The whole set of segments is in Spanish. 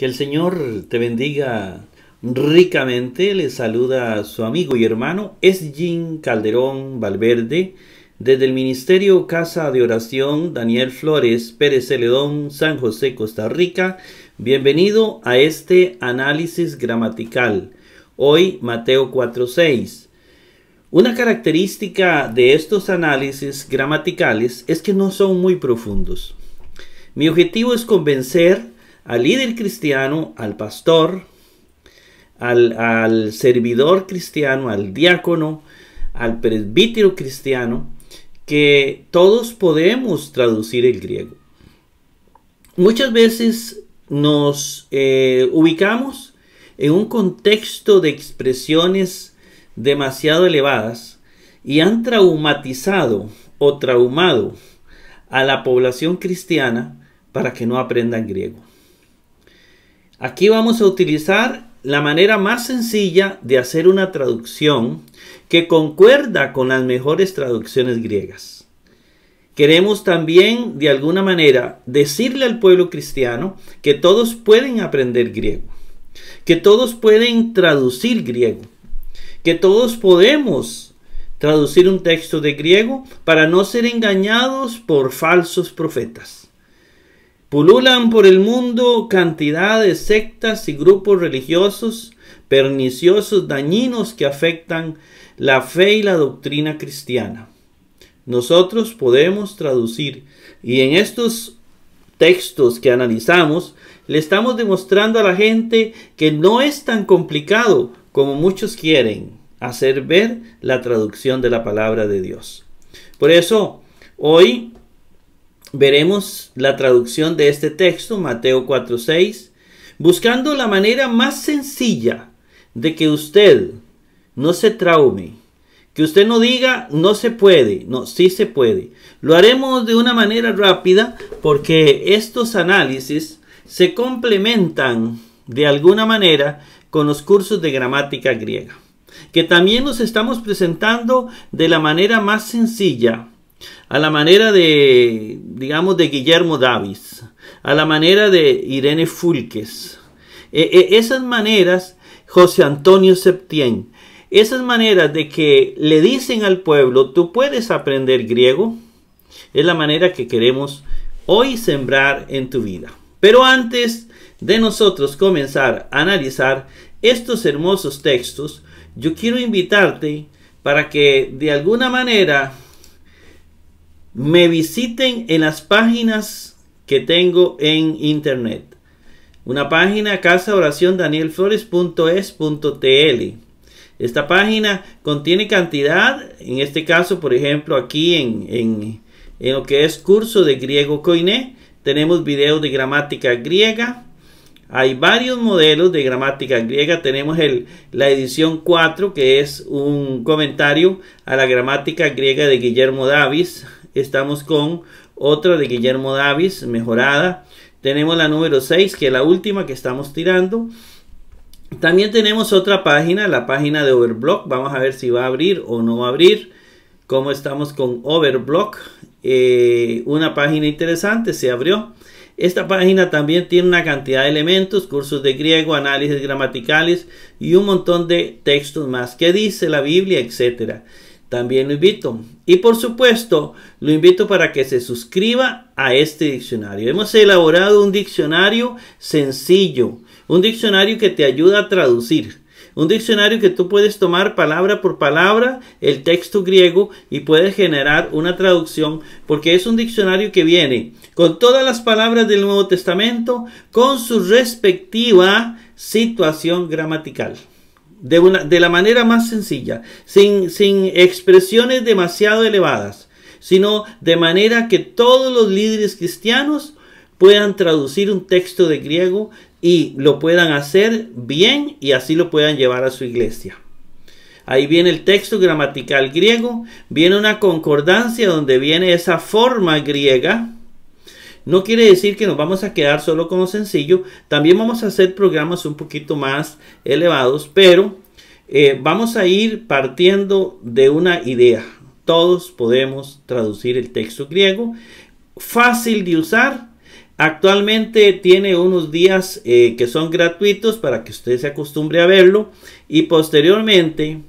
Que el Señor te bendiga ricamente. Le saluda su amigo y hermano Es Jim Calderón Valverde desde el Ministerio Casa de Oración Daniel Flores Pérez Celedón, San José, Costa Rica. Bienvenido a este análisis gramatical. Hoy Mateo 4.6. Una característica de estos análisis gramaticales es que no son muy profundos. Mi objetivo es convencer al líder cristiano, al pastor, al, servidor cristiano, al diácono, al presbítero cristiano, que todos podemos traducir el griego. Muchas veces nos eh, ubicamos en un contexto de expresiones demasiado elevadas y han traumatizado o traumado a la población cristiana para que no aprendan griego. Aquí vamos a utilizar la manera más sencilla de hacer una traducción que concuerda con las mejores traducciones griegas. Queremos también, de alguna manera, decirle al pueblo cristiano que todos pueden aprender griego, que todos pueden traducir griego, que todos podemos traducir un texto de griego para no ser engañados por falsos profetas. Pululan por el mundo cantidad de sectas y grupos religiosos perniciosos, dañinos que afectan la fe y la doctrina cristiana. Nosotros podemos traducir y en estos textos que analizamos le estamos demostrando a la gente que no es tan complicado como muchos quieren hacer ver la traducción de la palabra de Dios. Por eso, hoy veremos la traducción de este texto, Mateo 4.6, buscando la manera más sencilla de que usted no se traume, que usted no diga no se puede, no, sí se puede. Lo haremos de una manera rápida porque estos análisis se complementan de alguna manera con los cursos de gramática griega, que también los estamos presentando de la manera más sencilla a la manera de, digamos, de Guillermo Davis, a la manera de Irene Fulques. E, e, esas maneras, José Antonio Septién, esas maneras de que le dicen al pueblo, tú puedes aprender griego, es la manera que queremos hoy sembrar en tu vida. Pero antes de nosotros comenzar a analizar estos hermosos textos, yo quiero invitarte para que de alguna manera me visiten en las páginas que tengo en internet. Una página casa oración Danielflores.es.tl. Esta página contiene cantidad, en este caso, por ejemplo, aquí en, lo que es curso de griego coine tenemos videos de gramática griega, hay varios modelos de gramática griega. Tenemos el, la edición 4, que es un comentario a la gramática griega de Guillermo Davis. Estamos con otra de Guillermo Davis, mejorada. Tenemos la número 6, que es la última que estamos tirando. También tenemos otra página, la página de Overblock. Vamos a ver si va a abrir o no abrir. Como estamos con Overblock. Eh, una página interesante, se abrió. Esta página también tiene una cantidad de elementos, cursos de griego, análisis gramaticales y un montón de textos más. ¿Qué dice la Biblia, etcétera? también lo invito. Y por supuesto, lo invito para que se suscriba a este diccionario. Hemos elaborado un diccionario sencillo, un diccionario que te ayuda a traducir. Un diccionario que tú puedes tomar palabra por palabra el texto griego y puedes generar una traducción porque es un diccionario que viene con todas las palabras del Nuevo Testamento con su respectiva situación gramatical de, la manera más sencilla, sin, sin expresiones demasiado elevadas, sino de manera que todos los líderes cristianos puedan traducir un texto de griego y lo puedan hacer bien y así lo puedan llevar a su iglesia. Ahí viene el texto gramatical griego, viene una concordancia donde viene esa forma griega no quiere decir que nos vamos a quedar solo con lo sencillo, también vamos a hacer programas un poquito más elevados, pero eh, vamos a ir partiendo de una idea. Todos podemos traducir el texto griego, fácil de usar, Actualmente tiene unos días eh, que son gratuitos para que usted se acostumbre a verlo y posteriormente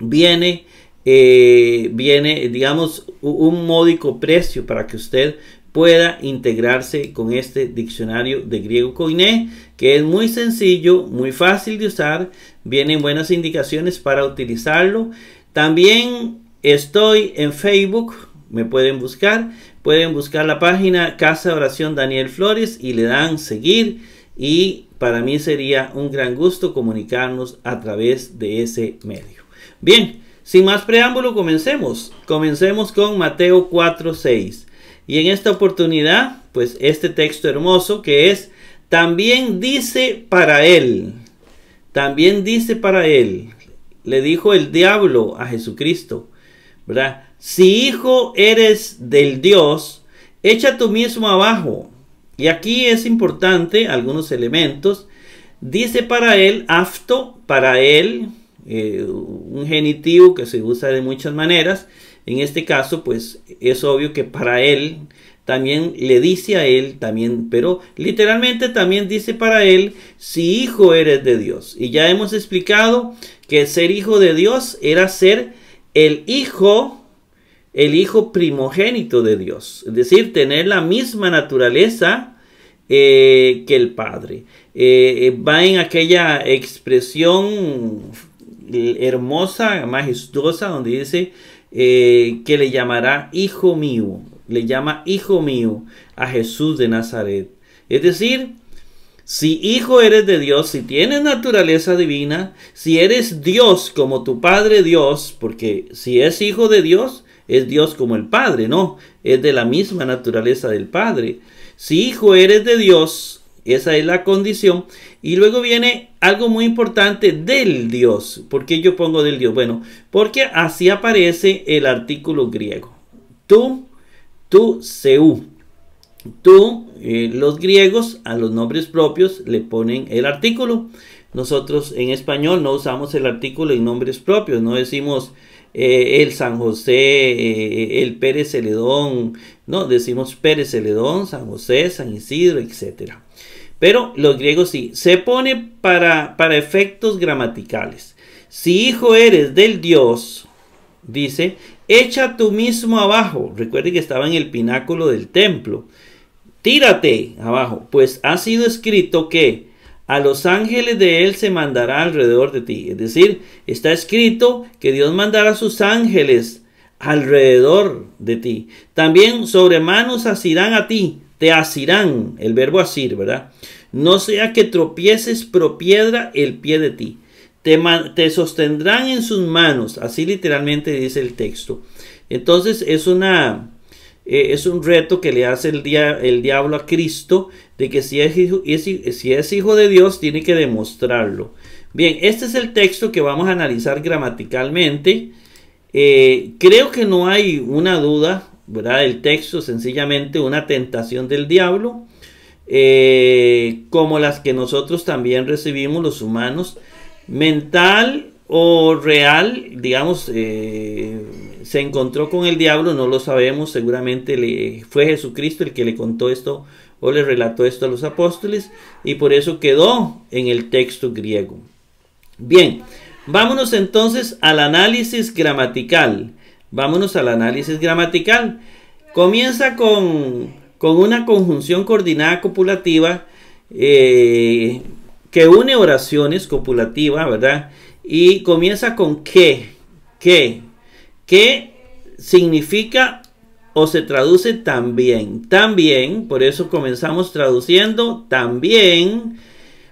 viene, eh, viene digamos, un módico precio para que usted pueda integrarse con este diccionario de griego Coiné, que es muy sencillo, muy fácil de usar, vienen buenas indicaciones para utilizarlo. También estoy en Facebook, me pueden buscar, pueden buscar la página Casa Oración Daniel Flores y le dan seguir y para mí sería un gran gusto comunicarnos a través de ese medio. Bien, sin más preámbulo, comencemos. Comencemos con Mateo 4.6. Y en esta oportunidad, pues este texto hermoso que es, también dice para él, también dice para él, le dijo el diablo a Jesucristo, ¿verdad? Si hijo eres del Dios, echa tú mismo abajo. Y aquí es importante algunos elementos. Dice para él, afto, para él, eh, un genitivo que se usa de muchas maneras, en este caso, pues es obvio que para él también le dice a él, también, pero literalmente también dice para él, si hijo eres de Dios. Y ya hemos explicado que ser hijo de Dios era ser el hijo, el hijo primogénito de Dios. Es decir, tener la misma naturaleza eh, que el Padre. Eh, eh, va en aquella expresión hermosa, majestuosa, donde dice, eh, que le llamará Hijo mío, le llama Hijo mío a Jesús de Nazaret. Es decir, si hijo eres de Dios, si tienes naturaleza divina, si eres Dios como tu Padre Dios, porque si es hijo de Dios, es Dios como el Padre, no, es de la misma naturaleza del Padre. Si hijo eres de Dios, esa es la condición. Y luego viene algo muy importante del Dios. ¿Por qué yo pongo del Dios? Bueno, porque así aparece el artículo griego. Tú, tú, seú. Tú, eh, los griegos a los nombres propios le ponen el artículo. Nosotros en español no usamos el artículo en nombres propios, no decimos eh, el San José, eh, el Pérez Celedón, no, decimos Pérez Celedón, San José, San Isidro, etcétera. Pero los griegos sí. Se pone para, para efectos gramaticales. Si hijo eres del Dios, dice, echa tú mismo abajo. Recuerde que estaba en el pináculo del templo. Tírate abajo, pues ha sido escrito que a los ángeles de él se mandará alrededor de ti. Es decir, está escrito que Dios mandará a sus ángeles alrededor de ti. También sobre manos asirán a ti te asirán, el verbo asir, ¿verdad? No sea que tropieces pro piedra el pie de ti. Te, te sostendrán en sus manos, así literalmente dice el texto. Entonces es una, eh, es un reto que le hace el, el diablo a Cristo de que si es, hijo, si es hijo de Dios tiene que demostrarlo. Bien, este es el texto que vamos a analizar gramaticalmente. Eh, creo que no hay una duda ¿verdad? El texto, sencillamente una tentación del diablo, eh, como las que nosotros también recibimos los humanos, mental o real, digamos, eh, se encontró con el diablo, no lo sabemos, seguramente le, fue Jesucristo el que le contó esto o le relató esto a los apóstoles y por eso quedó en el texto griego. Bien, vámonos entonces al análisis gramatical. Vámonos al análisis gramatical. Comienza con, una conjunción coordinada copulativa eh, que une oraciones copulativas, ¿verdad? Y comienza con que, que, que significa o se traduce también, también, por eso comenzamos traduciendo también.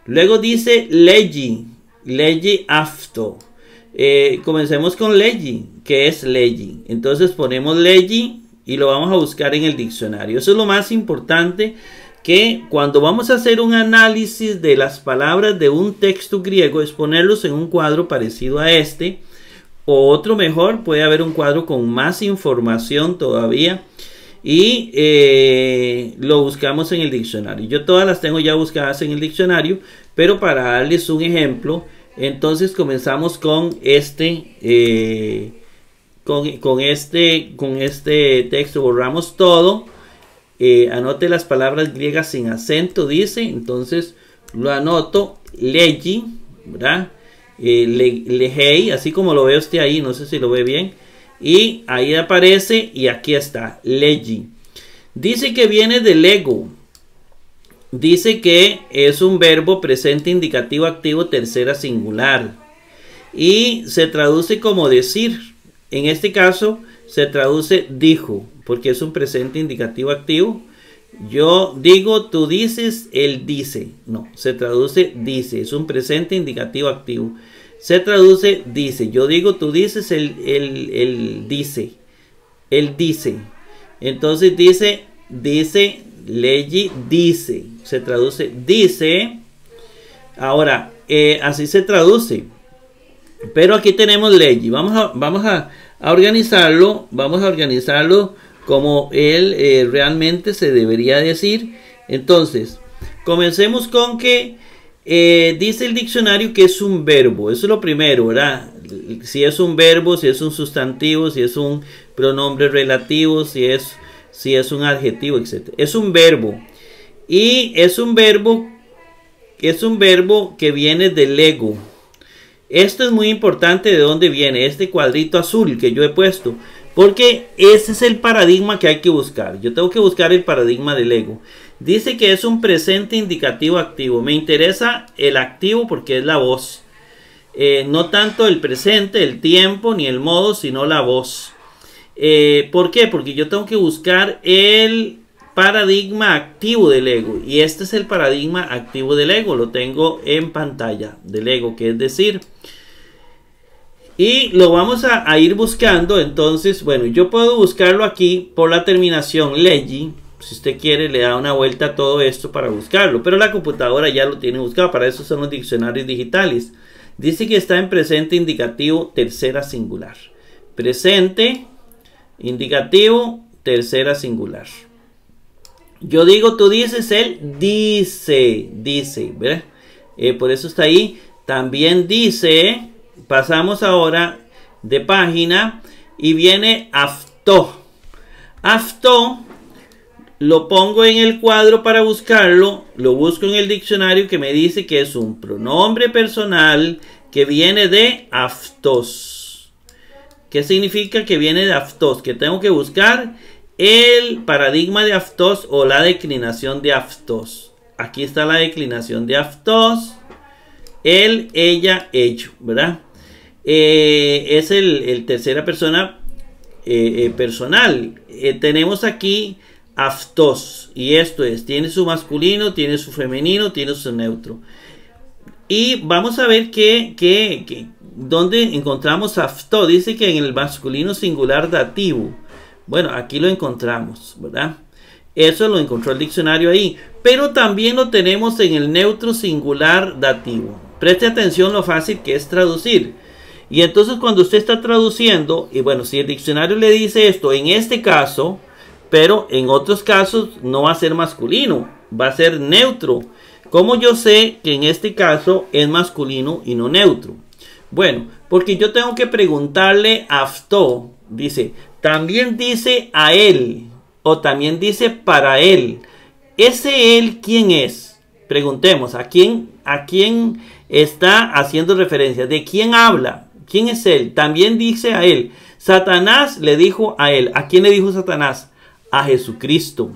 Luego dice legi, legi afto, eh, comencemos con leggi que es leggi Entonces ponemos leggi y lo vamos a buscar en el diccionario. Eso es lo más importante que cuando vamos a hacer un análisis de las palabras de un texto griego es ponerlos en un cuadro parecido a este o otro mejor puede haber un cuadro con más información todavía y eh, lo buscamos en el diccionario. Yo todas las tengo ya buscadas en el diccionario, pero para darles un ejemplo, entonces comenzamos con este, eh, con, este, con este texto, borramos todo. Eh, anote las palabras griegas sin acento, dice. Entonces lo anoto, legi, ¿verdad? Eh, así como lo ve usted ahí, no sé si lo ve bien. Y ahí aparece y aquí está, legi. Dice que viene de lego, dice que es un verbo presente indicativo activo tercera singular y se traduce como decir. En este caso se traduce dijo, porque es un presente indicativo activo. Yo digo, tú dices, él dice. No, se traduce dice, es un presente indicativo activo. Se traduce dice, yo digo, tú dices, él, dice. Él dice. Entonces dice, dice, ley, dice se traduce dice. Ahora, eh, así se traduce. Pero aquí tenemos ley. Vamos a, vamos a, organizarlo. Vamos a organizarlo como él eh, realmente se debería decir. Entonces, comencemos con que eh, dice el diccionario que es un verbo. Eso es lo primero, ¿verdad? Si es un verbo, si es un sustantivo, si es un pronombre relativo, si es, si es un adjetivo, etc. Es un verbo. Y es un verbo, es un verbo que viene del ego. Esto es muy importante de dónde viene este cuadrito azul que yo he puesto. Porque ese es el paradigma que hay que buscar. Yo tengo que buscar el paradigma del ego. Dice que es un presente indicativo activo. Me interesa el activo porque es la voz. Eh, no tanto el presente, el tiempo, ni el modo, sino la voz. Eh, ¿Por qué? Porque yo tengo que buscar el paradigma activo del ego. Y este es el paradigma activo del ego. Lo tengo en pantalla del ego, que es decir... Y lo vamos a, ir buscando. Entonces, bueno, yo puedo buscarlo aquí por la terminación legi. Si usted quiere, le da una vuelta a todo esto para buscarlo. Pero la computadora ya lo tiene buscado. Para eso son los diccionarios digitales. Dice que está en presente indicativo tercera singular. Presente indicativo tercera singular. Yo digo, tú dices, él dice, dice, ¿verdad? Eh, por eso está ahí. También dice, pasamos ahora de página y viene afto. Afto lo pongo en el cuadro para buscarlo, lo busco en el diccionario que me dice que es un pronombre personal que viene de aftos. ¿Qué significa que viene de aftos? Que tengo que buscar el paradigma de aftos o la declinación de aftos. Aquí está la declinación de aftos. Él, ella, hecho, ¿verdad? Eh, es el, el, tercera persona eh, eh, personal. tenemos aquí aftos. Y esto es, tiene su masculino, tiene su femenino, tiene su neutro. Y vamos a ver que, que, dónde encontramos Aftos. Dice que en el masculino singular dativo. Bueno, aquí lo encontramos, ¿verdad? Eso lo encontró el diccionario ahí. Pero también lo tenemos en el neutro singular dativo. Preste atención lo fácil que es traducir. Y entonces cuando usted está traduciendo, y bueno, si el diccionario le dice esto, en este caso, pero en otros casos no va a ser masculino, va a ser neutro. ¿Cómo yo sé que en este caso es masculino y no neutro? Bueno, porque yo tengo que preguntarle a afto, dice, también dice a él o también dice para él. Ese él quién es? Preguntemos, ¿a quién a quién está haciendo referencia? ¿De quién habla? ¿Quién es él? También dice a él. Satanás le dijo a él. ¿A quién le dijo Satanás? A Jesucristo.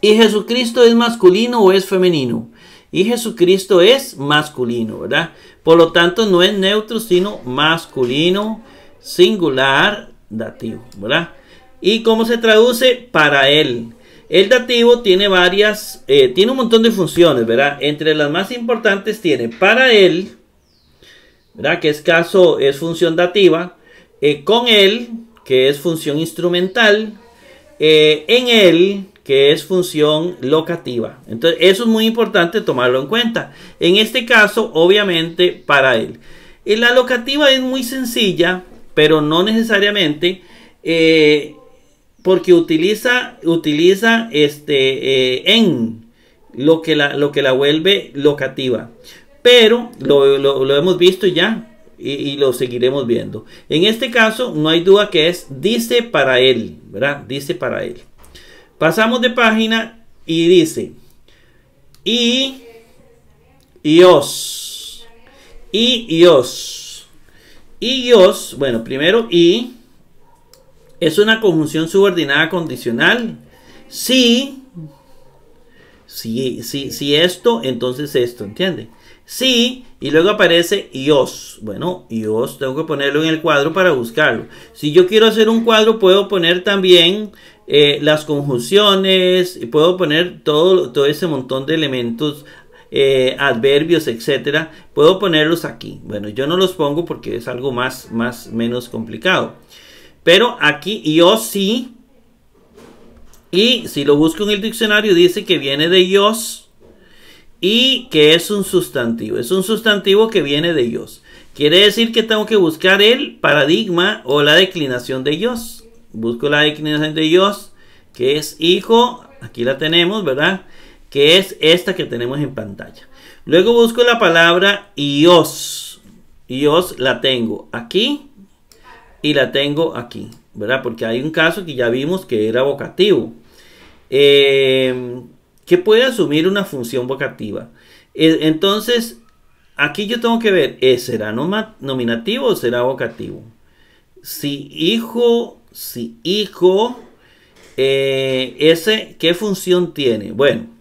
¿Y Jesucristo es masculino o es femenino? Y Jesucristo es masculino, ¿verdad? Por lo tanto, no es neutro, sino masculino, singular, dativo, ¿verdad? ¿Y cómo se traduce? Para él. El dativo tiene varias, eh, tiene un montón de funciones, ¿verdad? Entre las más importantes tiene para él, ¿verdad? Que es caso, es función dativa, eh, con él, que es función instrumental, eh, en él, que es función locativa. Entonces, eso es muy importante tomarlo en cuenta. En este caso, obviamente, para él. Y la locativa es muy sencilla pero no necesariamente eh, porque utiliza, utiliza este, eh, en lo que, la, lo que la vuelve locativa. Pero lo, hemos visto ya y, lo seguiremos viendo. En este caso no hay duda que es dice para él, ¿verdad? Dice para él. Pasamos de página y dice y y y y y bueno, primero y es una conjunción subordinada condicional. Si, si, si, esto, entonces esto, ¿entiende? Si, y luego aparece Dios. Bueno, IOS, tengo que ponerlo en el cuadro para buscarlo. Si yo quiero hacer un cuadro, puedo poner también eh, las conjunciones, puedo poner todo, todo ese montón de elementos eh, adverbios, etcétera, puedo ponerlos aquí. Bueno, yo no los pongo porque es algo más, más, menos complicado. Pero aquí yo sí. Y si lo busco en el diccionario, dice que viene de Dios y que es un sustantivo. Es un sustantivo que viene de Dios. Quiere decir que tengo que buscar el paradigma o la declinación de Dios. Busco la declinación de Dios, que es hijo. Aquí la tenemos, ¿verdad? que es esta que tenemos en pantalla. Luego busco la palabra iOS. iOS la tengo aquí y la tengo aquí, ¿verdad? Porque hay un caso que ya vimos que era vocativo. Em, que puede asumir una función vocativa. E, entonces, aquí yo tengo que ver, ¿será nominativo o será vocativo? Si hijo, si hijo, eh, ese, ¿qué función tiene? Bueno,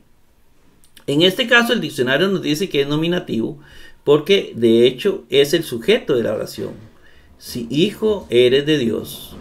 en este caso el diccionario nos dice que es nominativo porque de hecho es el sujeto de la oración. Si hijo eres de Dios,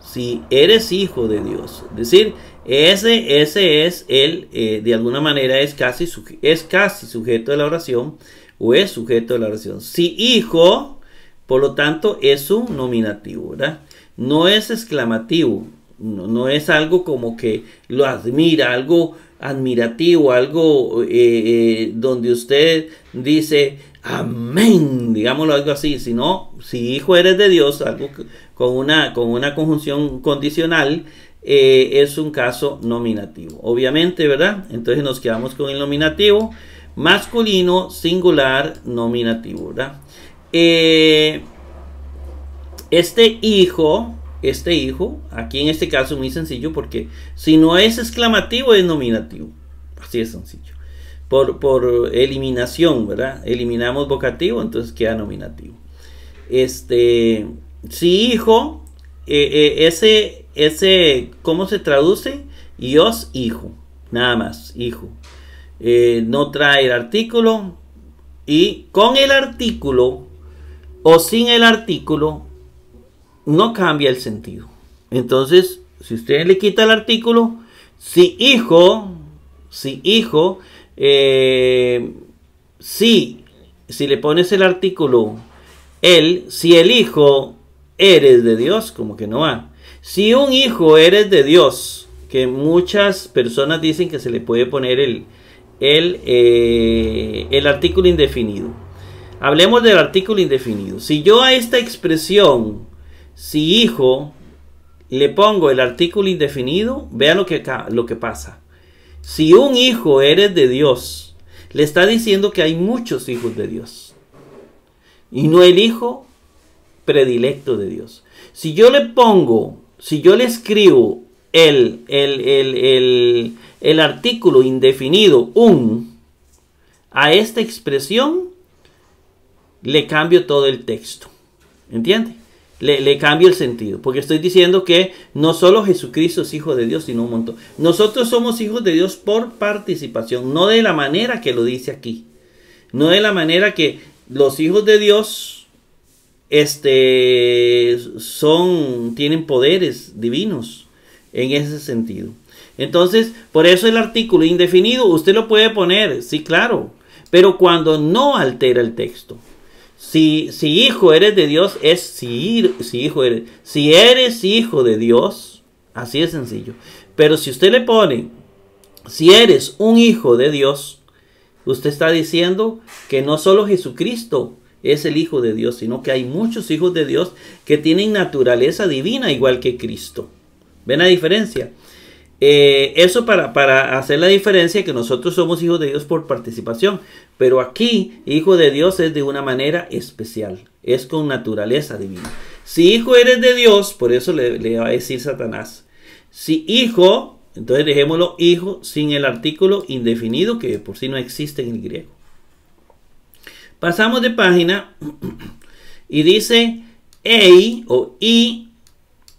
si eres hijo de Dios, es decir, ese, ese es el, eh, de alguna manera es casi, es casi sujeto de la oración o es sujeto de la oración. Si hijo, por lo tanto, es un nominativo, ¿verdad? No es exclamativo, no, no es algo como que lo admira, algo admirativo, algo eh, eh, donde usted dice amén, digámoslo algo así, si no, si hijo eres de Dios, algo con una, con una conjunción condicional, eh, es un caso nominativo. Obviamente, ¿verdad? Entonces nos quedamos con el nominativo masculino, singular, nominativo, ¿verdad? este hijo este hijo, aquí en este caso muy sencillo, porque si no es exclamativo es nominativo. Así es sencillo. Por, por eliminación, ¿verdad? Eliminamos vocativo, entonces queda nominativo. Este, si hijo, eh, eh, ese, ese, ¿cómo se traduce? Dios hijo, nada más, hijo. Eh, no trae el artículo y con el artículo o sin el artículo no cambia el sentido. Entonces, si usted le quita el artículo, si hijo, si hijo, eh, si, si le pones el artículo él, si el hijo eres de Dios, como que no va. Si un hijo eres de Dios, que muchas personas dicen que se le puede poner el, el, eh, el artículo indefinido. Hablemos del artículo indefinido. Si yo a esta expresión si hijo le pongo el artículo indefinido, vea lo que, lo que pasa. Si un hijo eres de Dios, le está diciendo que hay muchos hijos de Dios. Y no el hijo predilecto de Dios. Si yo le pongo, si yo le escribo el, el, el, el artículo indefinido un a esta expresión, le cambio todo el texto. ¿Entiende? Le, cambio el sentido, porque estoy diciendo que no solo Jesucristo es hijo de Dios, sino un montón. Nosotros somos hijos de Dios por participación, no de la manera que lo dice aquí, no de la manera que los hijos de Dios este, son, tienen poderes divinos en ese sentido. Entonces, por eso el artículo indefinido, usted lo puede poner, sí, claro, pero cuando no altera el texto. Si, si hijo eres de Dios, es si, hijo eres. Si eres hijo de Dios, así es sencillo. Pero si usted le pone, si eres un hijo de Dios, usted está diciendo que no solo Jesucristo es el Hijo de Dios, sino que hay muchos hijos de Dios que tienen naturaleza divina igual que Cristo. ¿Ven la diferencia? Eh, eso para, hacer la diferencia que nosotros somos hijos de Dios por participación, pero aquí hijo de Dios es de una manera especial, es con naturaleza divina. Si hijo eres de Dios, por eso le, va a decir Satanás, si hijo, entonces dejémoslo hijo sin el artículo indefinido que por sí no existe en el griego. Pasamos de página y dice EI o I,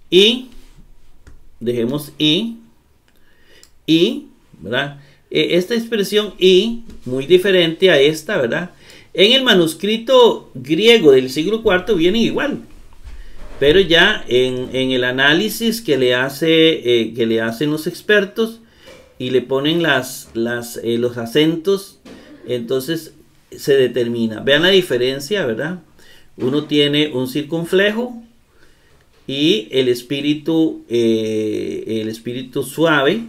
I, dejemos I, y, ¿verdad? E, esta expresión y, muy diferente a esta, ¿verdad? En el manuscrito griego del siglo IV viene igual, pero ya en, el análisis que le, hace, eh, que le hacen los expertos y le ponen las, eh, los acentos, entonces se determina. Vean la diferencia, ¿verdad? Uno tiene un circunflejo y el espíritu, eh, el espíritu suave,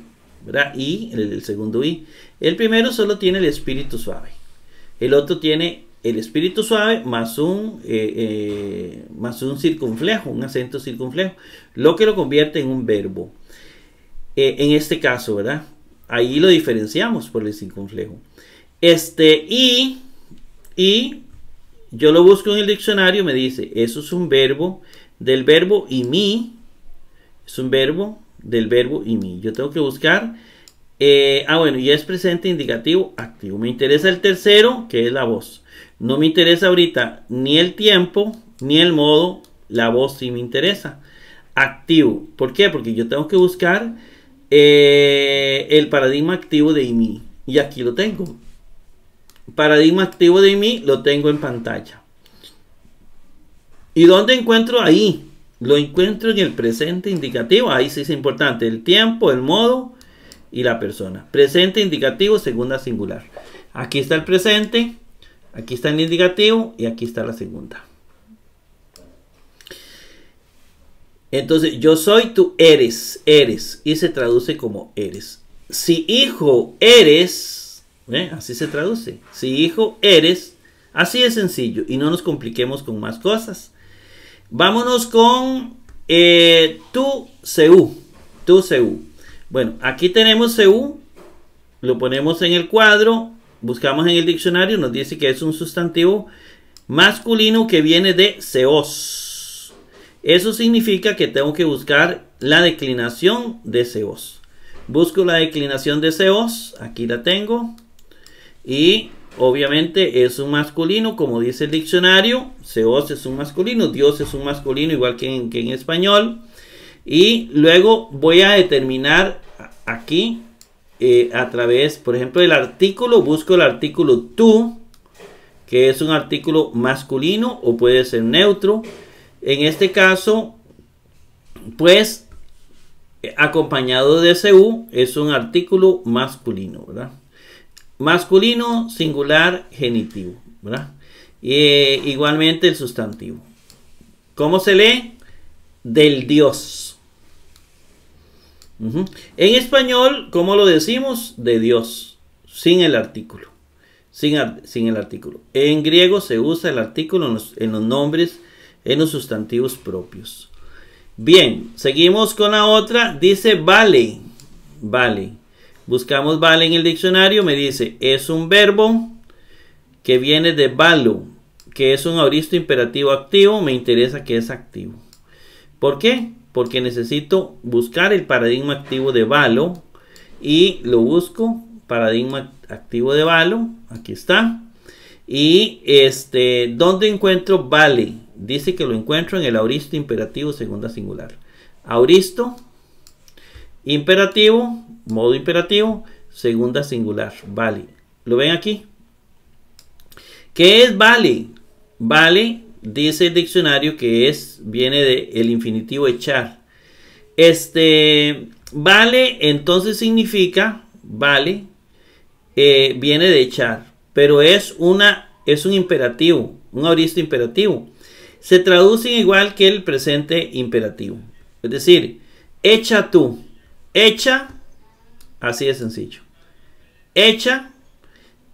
¿verdad? Y el, segundo I. El primero solo tiene el espíritu suave. El otro tiene el espíritu suave más un, eh, eh, más un circunflejo, un acento circunflejo, lo que lo convierte en un verbo. Eh, en este caso, ¿verdad? Ahí lo diferenciamos por el circunflejo. Este y, y yo lo busco en el diccionario, me dice, eso es un verbo, del verbo y mi, es un verbo del verbo y mí. Yo tengo que buscar. Eh, ah, bueno, ya es presente, indicativo, activo. Me interesa el tercero, que es la voz. No me interesa ahorita ni el tiempo, ni el modo. La voz sí me interesa. Activo. ¿Por qué? Porque yo tengo que buscar eh, el paradigma activo de mí. Y aquí lo tengo. Paradigma activo de mí lo tengo en pantalla. ¿Y dónde encuentro ahí? Lo encuentro en el presente indicativo, ahí sí es importante, el tiempo, el modo y la persona. Presente indicativo, segunda singular. Aquí está el presente, aquí está el indicativo y aquí está la segunda. Entonces, yo soy, tú eres, eres, y se traduce como eres. Si hijo eres, ¿eh? así se traduce. Si hijo eres, así es sencillo, y no nos compliquemos con más cosas. Vámonos con eh, tu CU. Tu CU. Bueno, aquí tenemos CU. Lo ponemos en el cuadro. Buscamos en el diccionario. Nos dice que es un sustantivo masculino que viene de CEOS. Eso significa que tengo que buscar la declinación de CEOS. Busco la declinación de CEOS. Aquí la tengo. Y Obviamente es un masculino, como dice el diccionario, Zeus es un masculino, Dios es un masculino, igual que en, español. Y luego voy a determinar aquí eh, a través, por ejemplo, del artículo, busco el artículo tú, que es un artículo masculino o puede ser neutro. En este caso, pues acompañado de SU es un artículo masculino, ¿verdad? masculino, singular, genitivo, ¿verdad? Eh, igualmente el sustantivo. ¿Cómo se lee? Del Dios. En español, ¿cómo lo decimos? De Dios, sin el artículo. Sin, sin el artículo. En griego se usa el artículo en los, en los nombres, en los sustantivos propios. Bien, seguimos con la otra. Dice vale. Vale. Buscamos vale en el diccionario, me dice, es un verbo que viene de valo, que es un auristo imperativo activo, me interesa que es activo. ¿Por qué? Porque necesito buscar el paradigma activo de valo y lo busco, paradigma activo de valo, aquí está. Y este, ¿dónde encuentro vale? Dice que lo encuentro en el auristo imperativo segunda singular. Auristo imperativo modo imperativo, segunda singular, vale. ¿Lo ven aquí? ¿Qué es vale? Vale, dice el diccionario que es, viene del infinitivo echar. Este, vale, entonces significa, vale, eh, viene de echar, pero es una, es un imperativo, un oristo imperativo. Se traduce igual que el presente imperativo. Es decir, echa tú, echa Así de sencillo. Hecha.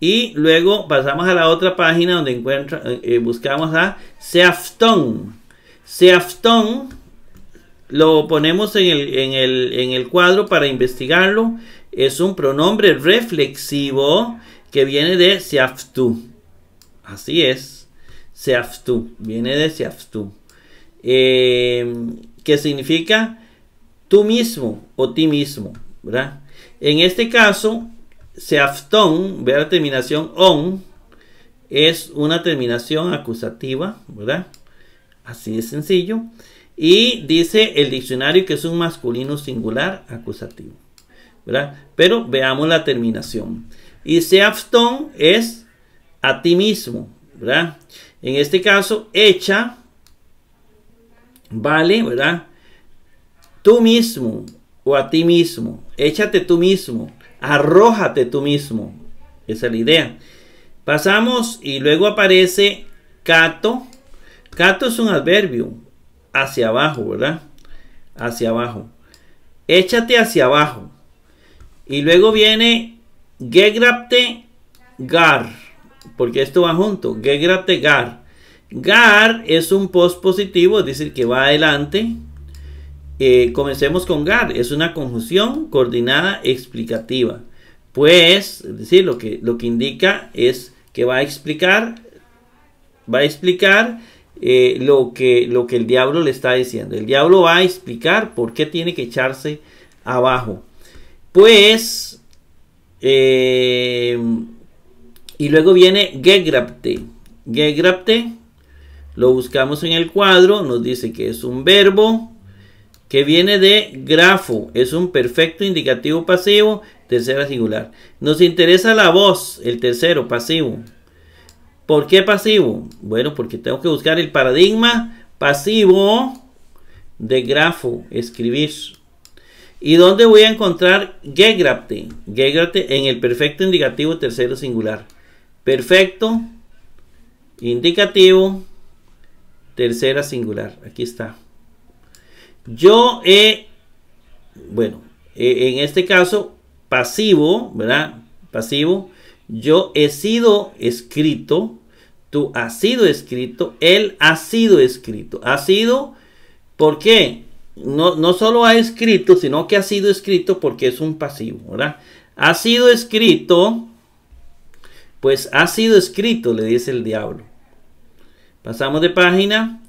Y luego pasamos a la otra página donde encuentra, eh, eh, buscamos a seafton Sefton lo ponemos en el, cuadro para investigarlo. Es un pronombre reflexivo que viene de Seaftu. Así es. Seaftu. Viene de Seaftu. Eh, que significa tú mismo o ti mismo. ¿Verdad? En este caso, se seaftón, vea la terminación on, es una terminación acusativa, ¿verdad? Así de sencillo. Y dice el diccionario que es un masculino singular acusativo, ¿verdad? Pero veamos la terminación. Y se seaftón es a ti mismo, ¿verdad? En este caso, hecha, vale, ¿verdad? Tú mismo, o a ti mismo. Échate tú mismo. Arrójate tú mismo. Esa es la idea. Pasamos y luego aparece cato. Cato es un adverbio. Hacia abajo, ¿verdad? Hacia abajo. Échate hacia abajo. Y luego viene gegrapte gar. Porque esto va junto. Gegrapte gar. Gar es un positivo... es decir, que va adelante eh, comencemos con GAR, es una conjunción coordinada explicativa. Pues, es decir, lo que, lo que indica es que va a explicar, va a explicar eh, lo, que, lo que el diablo le está diciendo. El diablo va a explicar por qué tiene que echarse abajo. Pues, eh, y luego viene Gegrapte. Gegrapte, lo buscamos en el cuadro, nos dice que es un verbo que viene de grafo, es un perfecto indicativo pasivo, tercera singular. Nos interesa la voz, el tercero pasivo. ¿Por qué pasivo? Bueno, porque tengo que buscar el paradigma pasivo de grafo, escribir. ¿Y dónde voy a encontrar gegrapte? Gegrapte en el perfecto indicativo tercero singular. Perfecto indicativo tercera singular. Aquí está. Yo he, bueno, en este caso, pasivo, ¿verdad? Pasivo. Yo he sido escrito, tú has sido escrito, él ha sido escrito. Ha sido, ¿por qué? No, solo ha escrito, sino que ha sido escrito porque es un pasivo, ¿verdad? Ha sido escrito, pues ha sido escrito, le dice el diablo. Pasamos de página.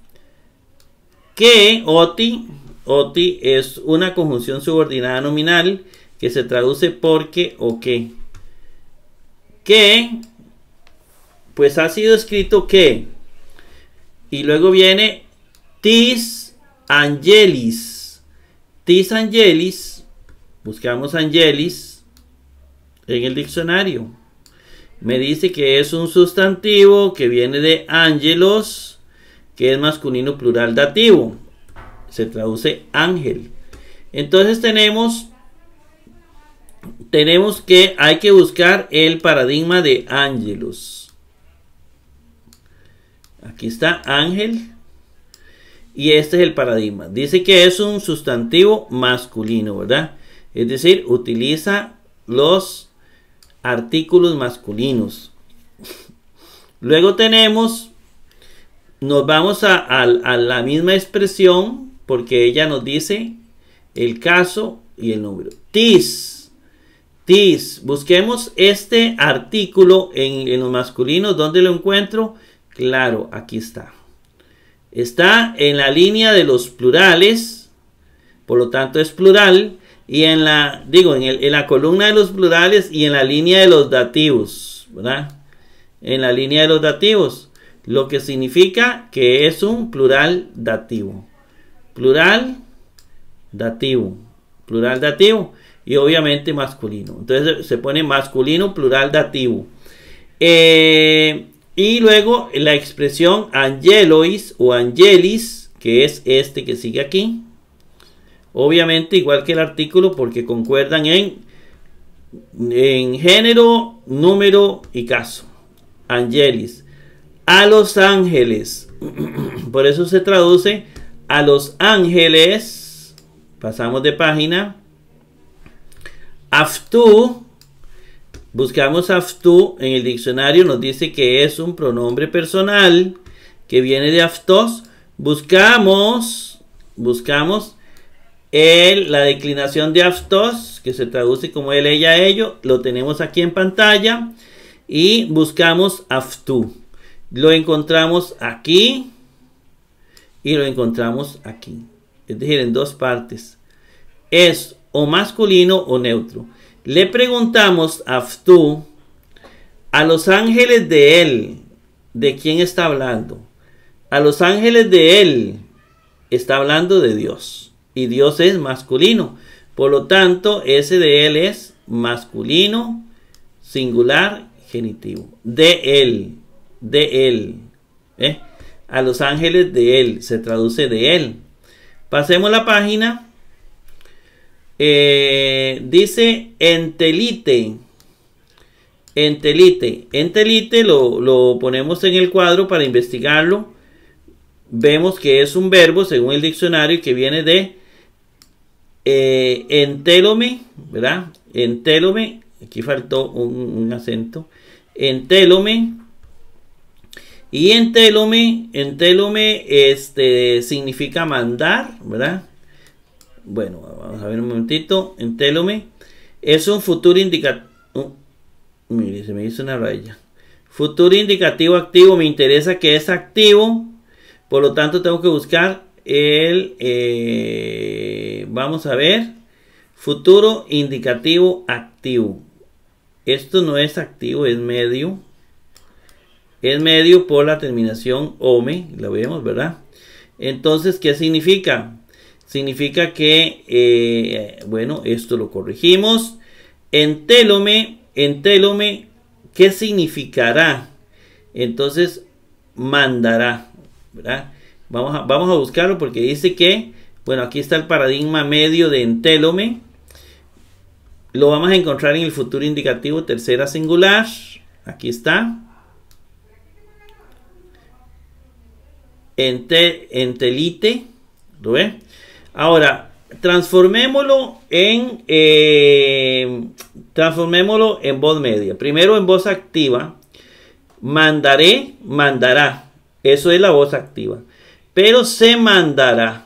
Que Oti OTI es una conjunción subordinada nominal que se traduce porque o que. Que, pues ha sido escrito que. Y luego viene tis angelis. Tis angelis, buscamos angelis en el diccionario. Me dice que es un sustantivo que viene de angelos, que es masculino plural dativo se traduce ángel. Entonces tenemos tenemos que hay que buscar el paradigma de ángelos. Aquí está ángel y este es el paradigma. Dice que es un sustantivo masculino, ¿verdad? Es decir, utiliza los artículos masculinos. Luego tenemos, nos vamos a la misma expresión porque ella nos dice el caso y el número. Tis. Tis. Busquemos este artículo en, en los masculinos. ¿Dónde lo encuentro? Claro, aquí está. Está en la línea de los plurales. Por lo tanto, es plural. Y en la, digo, en, en la columna de los plurales y en la línea de los dativos. ¿Verdad? En la línea de los dativos. Lo que significa que es un plural dativo plural, dativo, plural, dativo y obviamente masculino. Entonces se pone masculino, plural, dativo. Eh, y luego la expresión angelois o angelis, que es este que sigue aquí. Obviamente igual que el artículo porque concuerdan en, en género, número y caso. Angelis. A los ángeles. Por eso se traduce a Los Ángeles. Pasamos de página. Aftu. Buscamos aftu en el diccionario. Nos dice que es un pronombre personal que viene de aftos. Buscamos. Buscamos. El, la declinación de aftos, que se traduce como él, ella, ello, lo tenemos aquí en pantalla. Y buscamos aftu. Lo encontramos aquí y lo encontramos aquí. Es decir, en dos partes. Es o masculino o neutro. Le preguntamos a tú, a los ángeles de él, ¿de quién está hablando? A los ángeles de él está hablando de Dios. Y Dios es masculino. Por lo tanto, ese de él es masculino, singular, genitivo. De él. De él. ¿eh? a los ángeles de él, se traduce de él. Pasemos la página. Eh, dice entelite. Entelite. Entelite lo, lo ponemos en el cuadro para investigarlo. Vemos que es un verbo, según el diccionario, que viene de eh, entelome. ¿verdad? Entelome. aquí faltó un, acento. Entelome. Y en en Telume, este, significa mandar, ¿verdad? Bueno, vamos a ver un momentito. En telome es un futuro indicativo. mire, se me hizo una raya. Futuro indicativo activo. Me interesa que es activo. Por lo tanto, tengo que buscar el... Eh, vamos a ver. Futuro indicativo activo. Esto no es activo, es medio es medio por la terminación ome, la vemos, ¿verdad? Entonces, ¿qué significa? Significa que, eh, bueno, esto lo corregimos. Entélome, entélome, ¿qué significará? Entonces, mandará, ¿verdad? Vamos a, vamos a buscarlo porque dice que, bueno, aquí está el paradigma medio de entélome. Lo vamos a encontrar en el futuro indicativo tercera singular. Aquí está. en telite Ahora, transformémoslo en, eh, transformémoslo en voz media. Primero en voz activa, mandaré, mandará. Eso es la voz activa. Pero se mandará.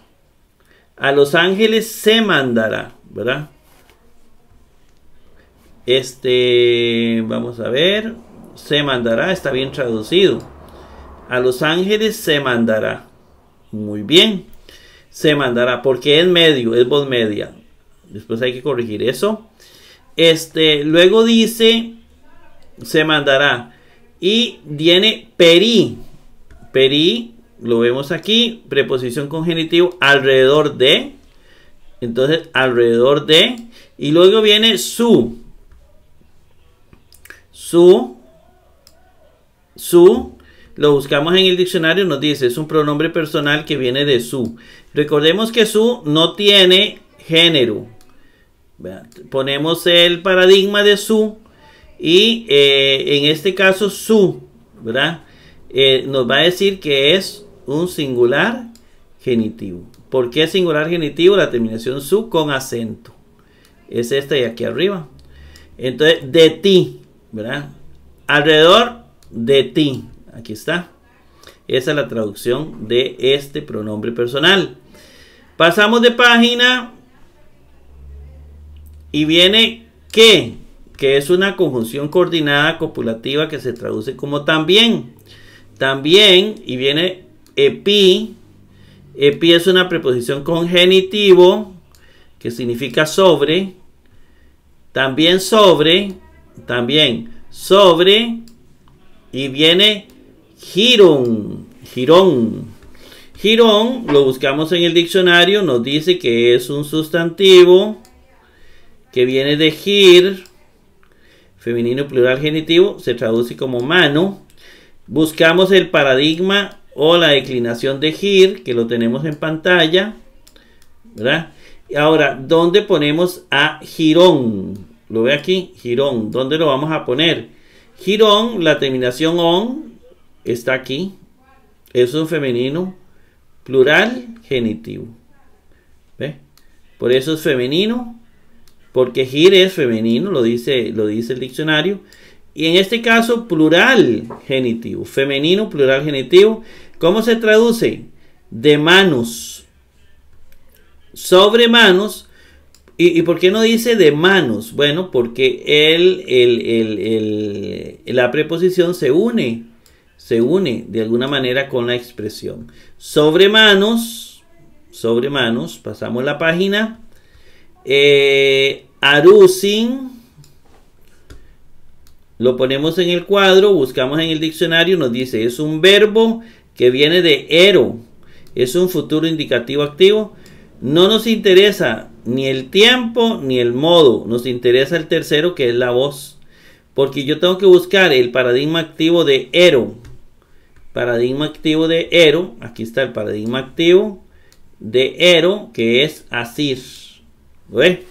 A los ángeles se mandará, ¿verdad? Este, vamos a ver, se mandará, está bien traducido a los ángeles se mandará. Muy bien, se mandará porque es medio, es voz media. Después hay que corregir eso. Este, luego dice, se mandará. Y viene peri. Peri, lo vemos aquí, preposición congenitivo, alrededor de. Entonces, alrededor de. Y luego viene su. Su. Su lo buscamos en el diccionario, nos dice, es un pronombre personal que viene de su. Recordemos que su no tiene género. Ponemos el paradigma de su y eh, en este caso su, ¿verdad? Eh, nos va a decir que es un singular genitivo. ¿Por qué singular genitivo? La terminación su con acento. Es esta de aquí arriba. Entonces, de ti, ¿verdad? Alrededor de ti. Aquí está. Esa es la traducción de este pronombre personal. Pasamos de página y viene que, que es una conjunción coordinada copulativa que se traduce como también. También, y viene epi. Epi es una preposición congenitivo que significa sobre. También sobre, también sobre. Y viene Girón. Girón. Girón, lo buscamos en el diccionario, nos dice que es un sustantivo que viene de gir, femenino plural genitivo, se traduce como mano. Buscamos el paradigma o la declinación de gir, que lo tenemos en pantalla, ¿verdad? Ahora, ¿dónde ponemos a girón? Lo ve aquí, girón. ¿Dónde lo vamos a poner? Girón, la terminación on, está aquí. Es un femenino plural genitivo. ¿Ve? Por eso es femenino, porque gir es femenino, lo dice, lo dice el diccionario. Y en este caso, plural genitivo, femenino, plural genitivo. ¿Cómo se traduce? De manos. Sobre manos. ¿Y, por qué no dice de manos? Bueno, porque el, la preposición se une se une de alguna manera con la expresión. Sobre manos, sobre manos, pasamos la página. Eh, Arusin, lo ponemos en el cuadro, buscamos en el diccionario, nos dice, es un verbo que viene de ero, es un futuro indicativo activo. No nos interesa ni el tiempo ni el modo, nos interesa el tercero que es la voz. Porque yo tengo que buscar el paradigma activo de ero paradigma activo de Ero, aquí está el paradigma activo de Ero, que es Asir. ¿Ve?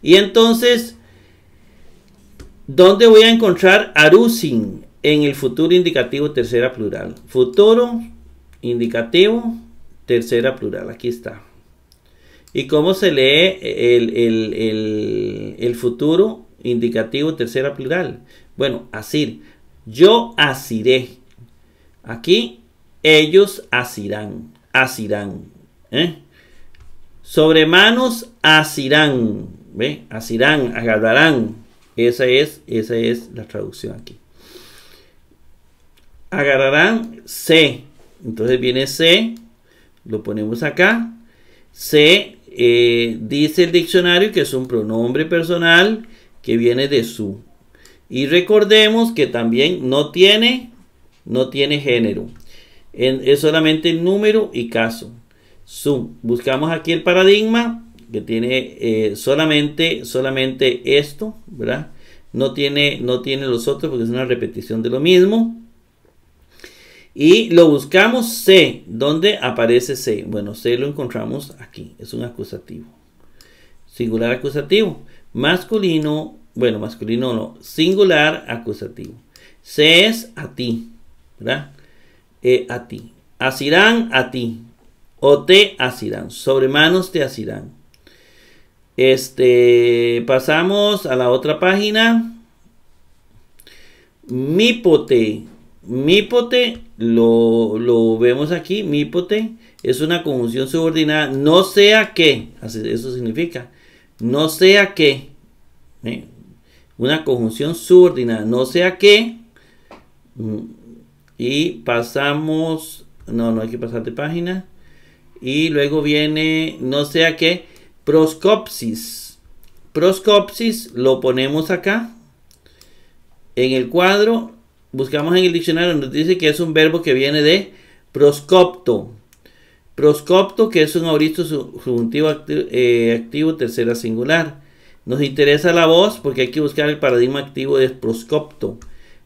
Y entonces, ¿dónde voy a encontrar Arusin en el futuro indicativo tercera plural? Futuro indicativo tercera plural, aquí está. ¿Y cómo se lee el, el futuro indicativo tercera plural? Bueno, asir. Yo asiré. Aquí ellos asirán, asirán. ¿eh? Sobre manos asirán, ¿ve? Asirán, agarrarán. Esa es, esa es la traducción aquí. Agarrarán se. Entonces viene se, lo ponemos acá. Se, eh, dice el diccionario que es un pronombre personal que viene de su. Y recordemos que también no tiene no tiene género. es solamente número y caso. Zoom. Buscamos aquí el paradigma que tiene eh, solamente, solamente esto, ¿verdad? No tiene, no tiene los otros porque es una repetición de lo mismo. Y lo buscamos C. ¿Dónde aparece C? Bueno, C lo encontramos aquí. Es un acusativo. Singular acusativo. Masculino, bueno, masculino no. Singular acusativo. C es a ti. ¿verdad? E a ti. Asirán a ti. O te asirán. Sobre manos te asirán. Este, pasamos a la otra página. Mípote. Mípote, lo, lo vemos aquí. Mípote es una conjunción subordinada. No sea que, eso significa. No sea que. ¿eh? Una conjunción subordinada. No sea que. Mm, y pasamos, no, no hay que pasar de página. Y luego viene, no sé a qué, proscopsis. Proscopsis lo ponemos acá. En el cuadro, buscamos en el diccionario, nos dice que es un verbo que viene de proscopto. Proscopto, que es un auristo subjuntivo eh, activo, tercera singular. Nos interesa la voz porque hay que buscar el paradigma activo de proscopto.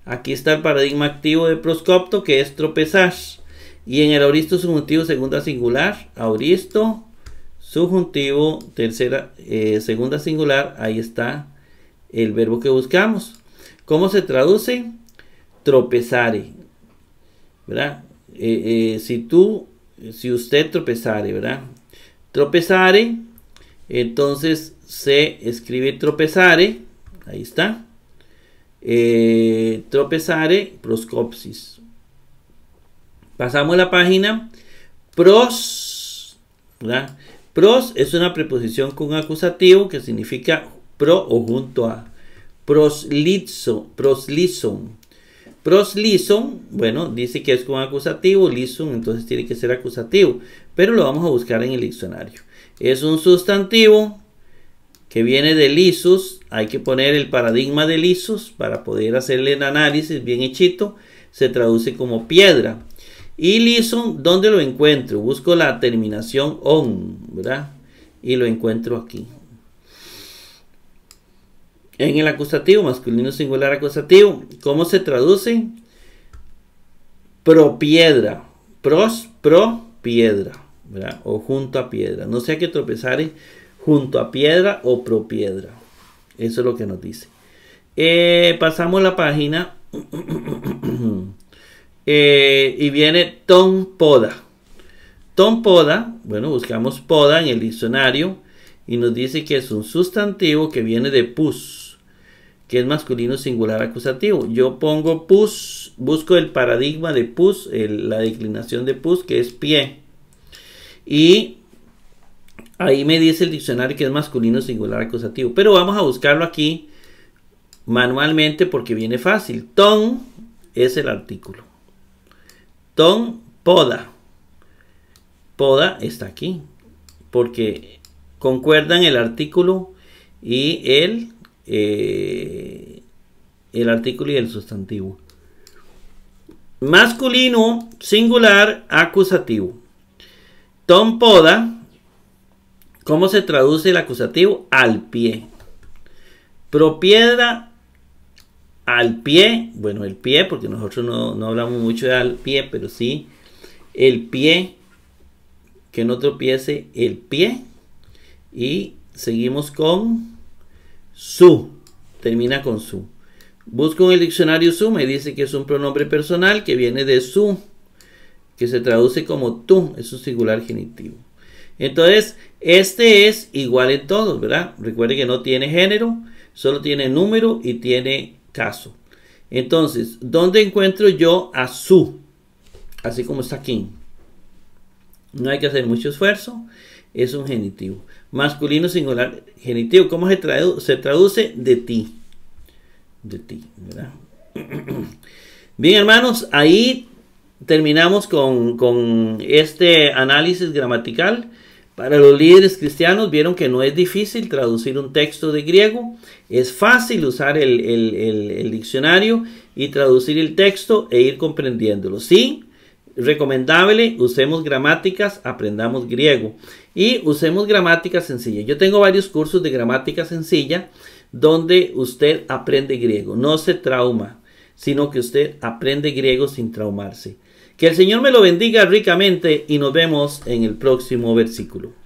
Aquí está el paradigma activo de proscopto que es tropezar. Y en el auristo subjuntivo segunda singular, auristo subjuntivo tercera eh, segunda singular, ahí está el verbo que buscamos. ¿Cómo se traduce? Tropezare. ¿Verdad? Eh, eh, si tú, si usted tropezare, ¿verdad? Tropezare, entonces se escribe tropezare, ahí está. Eh, tropezare, proscopsis. Pasamos la página. Pros, Pros es una preposición con acusativo que significa pro o junto a. Proslizo, proslison. Proslison, bueno, dice que es con acusativo, lison, entonces tiene que ser acusativo, pero lo vamos a buscar en el diccionario. Es un sustantivo que viene de Lisus, hay que poner el paradigma de Lisus para poder hacerle el análisis bien hechito, se traduce como piedra. Y Lison, ¿dónde lo encuentro? Busco la terminación on, ¿verdad? Y lo encuentro aquí. En el acusativo, masculino singular acusativo, ¿cómo se traduce? Pro piedra, pros, pro piedra, ¿verdad? O junto a piedra. No sea que tropezare junto a piedra o pro piedra Eso es lo que nos dice. Eh, pasamos la página eh, y viene Tom Poda. Tom Poda, bueno, buscamos Poda en el diccionario y nos dice que es un sustantivo que viene de pus, que es masculino singular acusativo. Yo pongo pus, busco el paradigma de pus, la declinación de pus, que es pie. Y Ahí me dice el diccionario que es masculino singular acusativo. Pero vamos a buscarlo aquí manualmente porque viene fácil. Ton es el artículo. Ton poda. Poda está aquí. Porque concuerdan el artículo y el, eh, el artículo y el sustantivo. Masculino, singular, acusativo. Tom poda ¿Cómo se traduce el acusativo? Al pie. Propiedra al pie, bueno, el pie, porque nosotros no, hablamos mucho de al pie, pero sí, el pie, que no tropiece el pie. Y seguimos con su, termina con su. Busco en el diccionario su, me dice que es un pronombre personal que viene de su, que se traduce como tú, es un singular genitivo. Entonces, este es igual en todos, ¿verdad? Recuerde que no tiene género, solo tiene número y tiene caso. Entonces, ¿dónde encuentro yo a su? Así como está aquí. No hay que hacer mucho esfuerzo. Es un genitivo. Masculino singular genitivo. ¿Cómo se, traduce? se traduce? De ti. De ti, ¿verdad? Bien, hermanos, ahí terminamos con este análisis gramatical. Para los líderes cristianos vieron que no es difícil traducir un texto de griego, es fácil usar el, diccionario y traducir el texto e ir comprendiéndolo. Sí, recomendable, usemos gramáticas, aprendamos griego y usemos gramática sencilla. Yo tengo varios cursos de gramática sencilla donde usted aprende griego, no se trauma, sino que usted aprende griego sin traumarse. Que el Señor me lo bendiga ricamente y nos vemos en el próximo versículo.